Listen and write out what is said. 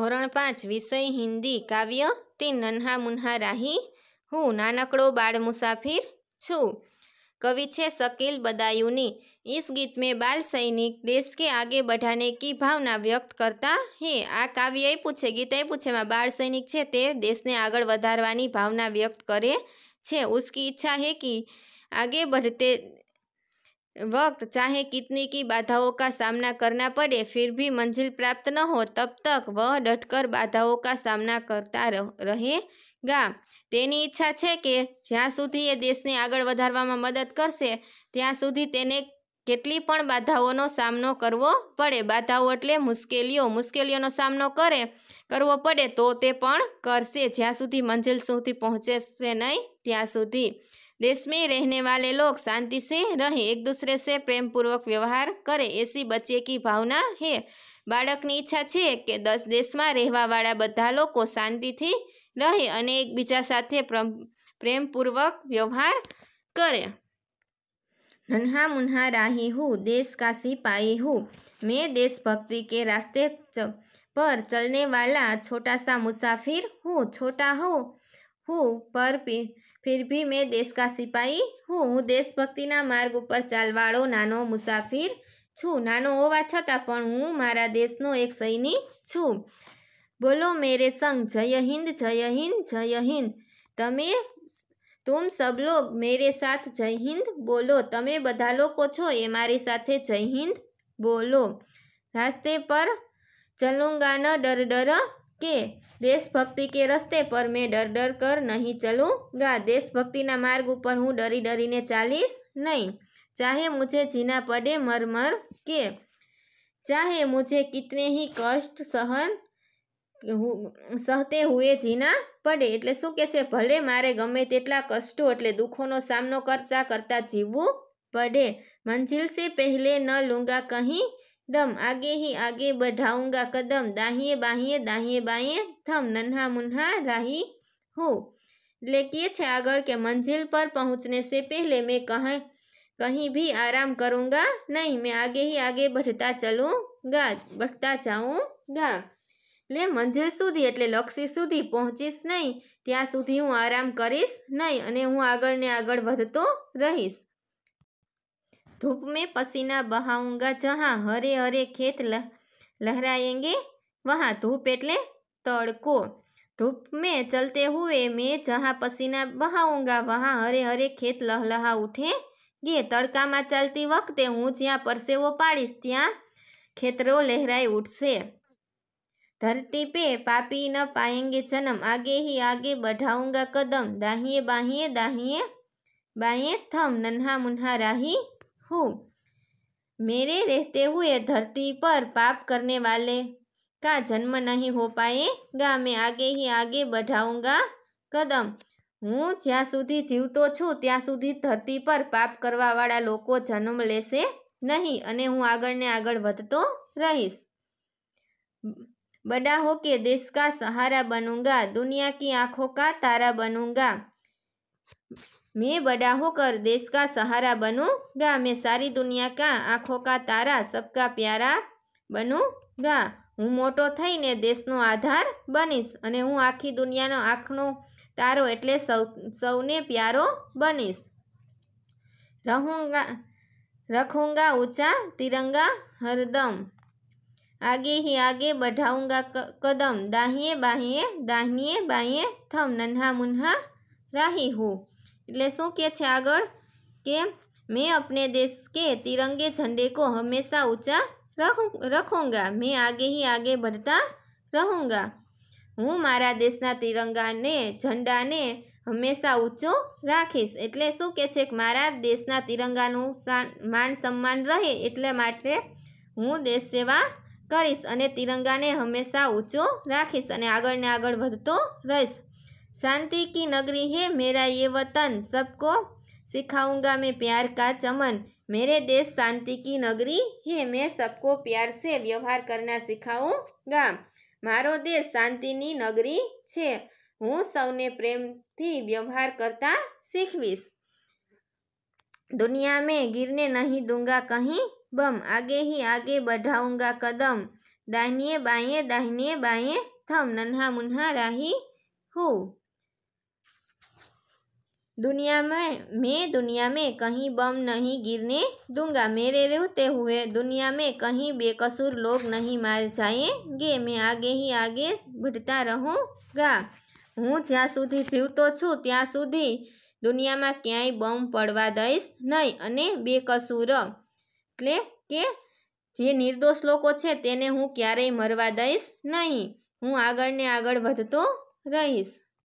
धोरण पांच विषय हिंदी काव्य તે नन्हा मुन्हा राही हूँ नानकड़ो બાળ मुसाफिर छू कवि छे शकील बदायूनी इस गीत में बाल सैनिक देश के आगे बढ़ाने की भावना व्यक्त करता है आ काव्य पूछे गीत पूछे में बाल सैनिक छे ते देश ने आगे बढ़ाने भावना व्यक्त करे छे उसकी इच्छा है कि आगे बढ़ते વક્ત ચાહે કેટલી કે બાધાઓ કા સામના કરના પડે ફિર ભી મંઝિલ પ્રાપ્ત ન હો તબ તક વ ડટકર બાધાઓ કા સામના કરતા રહેગા તેની ઈચ્છા છે કે જ્યાં સુધી એ દેશને આગળ વધારવામાં મદદ કરસે ત્યાં સુધી તેને કેટલી પણ બાધાઓનો સામનો કરવો પડે બાધાઓ એટલે મુશ્કેલીઓ મુશ્કેલીઓનો સામનો કરે કરવો પડે તો તે પણ કરશે જ્યાં સુધી મંઝિલ સુધી પહોંચે સે નહી ત્યાં સુધી देश में रहने वाले लोग शांति से रहें एक दूसरे से प्रेम पूर्वक व्यवहार करें ऐसी बच्चे की भावना है બાળકની ઈચ્છા છે કે દસ દેશમાં રહેવાવાળા બધા લોકો શાંતિથી एक बीजा એકબીજા प्रेम पूर्वक व्यवहार करे नन्हा मुन्हा राही हूँ देश का सिपाही हूँ मैं देशभक्ति के रास्ते पर चलने वाला छोटा सा मुसाफिर हूँ छोटा हो हूँ पर ફિર ભી મેં દેશ કા સિપાહી હું હું દેશભક્તિના માર્ગ ઉપર ચાલવાળો નાનો મુસાફિર છું નાનો હોવા છતાં પણ હું મારા દેશનો એક સૈનિક છું બોલો મેરે સંગ જય હિન્દ જય હિન્દ જય હિન્દ તમે तुम सब लोग मेरे साथ जय हिंद बोलो તમે બધા લોકો છો એ મારી સાથે જય હિન્દ બોલો રાસ્તે પર ચલુંગા ન ડર ડર के देशभक्ति के रस्ते पर मैं डर डर कर नहीं चलूँगा देशभक्ति मार्ग पर हूँ डरी डरी ने चालीस नहीं चाहे मुझे जीना पड़े मर मर के चाहे मुझे कितने ही कष्ट सहन सहते हुए जीना पड़े एट शू कहे भले मारे गमे तेटला कष्टों एट दुखों सामनो करता करता जीवू पड़े मंजिल से पहले न लूंगा कहीं दम आगे ही आगे बढ़ाऊंगा कदम दाहिए बाहिए दाहिए बाहिए थम नन्हा मुन्हा राही हो लेकिन छे आगर के मंजिल पर पहुंचने से पहले मैं कहें कहीं भी आराम करूंगा नहीं मैं आगे ही आगे बढ़ता चलूंगा बढ़ता जाऊंगा ले मंजिल सुधी एट लक्ष्य सुधी પહોંચીશ नहीं त्या सुधी हूँ आराम કરીશ नहीं हूँ आगने આગળ ને रहीश धूप में पसीना बहाऊंगा जहाँ हरे हरे खेत लह, लहराएंगे वहाँ धूप एटले तड़को धूप में चलते हुए मैं जहाँ पसीना बहाऊंगा वहाँ हरे हरे खेत लहलहा ઉઠેંગે તડકામાં चलती वक्त हूँ જ્યાં પરસેવો पाड़ीश त्या खेतरो लहराई उठसे धरती पे पापी न पाएंगे जन्म आगे ही आगे बढ़ाऊंगा कदम दाहिए बाहिए दाहिए बाहिए थम नन्हा मुन्हा राही हूँ मेरे रहते हुए धरती पर पाप करने वाले का जन्म नहीं हो पाएगा मैं आगे ही आगे बढ़ाऊँगा कदम हूँ ज्या सुधी जीव तो छू त्या सुधी धरती पर पाप करवा वाला लोग जन्म ले से नहीं हूँ आगने आग तो रहीश बड़ा हो के देश का सहारा बनूंगा दुनिया की आंखों का तारा बनूंगा મે બડા હોકર દેશ કા સહારો બનુંગા મે સારી દુનિયા કા આખો કા તારા સબકા પ્યારા બનુંગા હું મોટો થઈને દેશનો આધાર બનીશ અને હું આખી દુનિયાનો આખણો તારો એટલે સૌને પ્યારો બનીશ રખુંગા રખુંગા ઊંચા તિરંગા હરદમ આગે હી આગે બઢાઉંગા કદમ दाहिए बाहिए दाहنيه બાઈએ થમ ننહા મુનહ રહી હું એટલે શું કહે છે આગળ કે મેં अपने દેશ કે तिरंगे झंडे को हमेशा ऊंचा रखूंगा મેં આગે ही आगे बढ़ता रहूंगा હું મારા દેશના તિરંગાને ઝંડાને હંમેશા ઊંચો રાખીશ એટલે શું કહે છે કે મારા દેશના તિરંગાનું માન સન્માન રહે એટલે માટે હું દેશ સેવા કરીશ અને તિરંગાને હંમેશા ઊંચો રાખીશ અને આગળ ને આગળ વધતો રહીશ शांति की नगरी है मेरा ये वतन सबको सिखाऊंगा मैं प्यार का चमन मेरे देश शांति की नगरी है मैं सबको प्यार से व्यवहार करना सिखाऊंगा मारो देश शांति દેશ नगरी નગરી हूँ सबने प्रेम थी व्यवहार करता શીખવીશ दुनिया में गिरने नहीं दूंगा कहीं बम आगे ही आगे बढ़ाऊंगा कदम दाहिने बाएं दाहिने बाएं थम नन्हा मुन्हा राही हूँ दुनिया में मैं दुनिया में कहीं बम नहीं गिरने दूंगा मेरे रहते हुए दुनिया में कहीं बेकसूर लोग नहीं मारे जाएंगे मैं आगे ही आगे बढ़ता रहूंगा हूं जहां સુધી જીવતો છું ત્યાં સુધી દુનિયામાં ક્યાંય બોમ પડવા દઈશ નહીં અને બે કસૂર એટલે કે જે નિર્દોષ લોકો છે તેને હું ક્યારેય મારવા દઈશ નહીં હું આગળ ને આગળ વધતો રહીશ